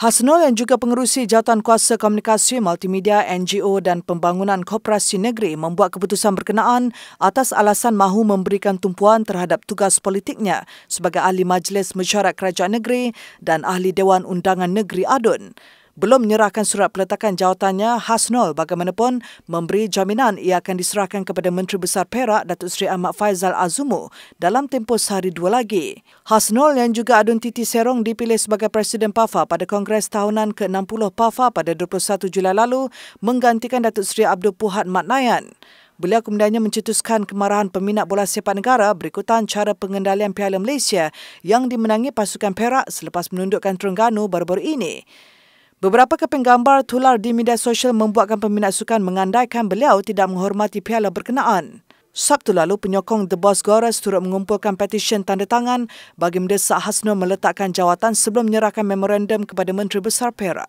Hasno yang juga pengerusi jawatan kuasa komunikasi multimedia NGO dan pembangunan koperasi negeri membuat keputusan berkenaan atas alasan mahu memberikan tumpuan terhadap tugas politiknya sebagai ahli majlis mesyuarat kerajaan negeri dan ahli Dewan Undangan Negeri Adun belum menyerahkan surat peletakan jawatannya, Hasnol bagaimanapun memberi jaminan ia akan diserahkan kepada Menteri Besar Perak, Datuk Seri Ahmad Faizal Azumu dalam tempoh sehari dua lagi. Hasnol yang juga adun Titi Serong dipilih sebagai Presiden PAFA pada Kongres Tahunan ke-60 PAFA pada 21 Julai lalu menggantikan Datuk Seri Abdul Puhat Mat Nayan. Beliau kemudiannya mencetuskan kemarahan peminat bola sepak negara berikutan cara pengendalian Piala Malaysia yang dimenangi pasukan Perak selepas menundukkan Terengganu baru-baru ini. Beberapa keping gambar tular di media sosial membuatkan peminat sukan mengandaikan beliau tidak menghormati piala berkenaan. Sabtu lalu, penyokong The Boss Gores turut mengumpulkan petisyen tanda tangan bagi mendesak Hasno meletakkan jawatan sebelum menyerahkan memorandum kepada Menteri Besar Perak.